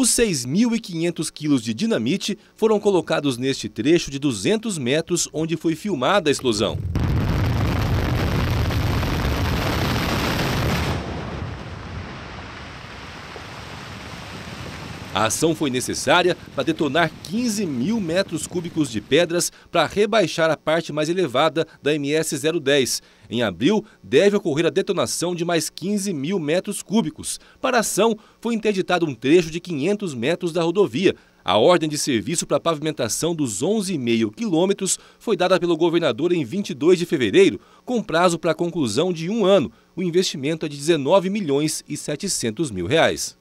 Os 6.500 quilos de dinamite foram colocados neste trecho de 200 metros onde foi filmada a explosão. A ação foi necessária para detonar 15 mil metros cúbicos de pedras para rebaixar a parte mais elevada da MS 010. Em abril, deve ocorrer a detonação de mais 15 mil metros cúbicos. Para a ação, foi interditado um trecho de 500 metros da rodovia, a ordem de serviço para a pavimentação dos 11,5 quilômetros foi dada pelo governador em 22 de fevereiro, com prazo para conclusão de um ano. O investimento é de 19 milhões e 700 mil reais.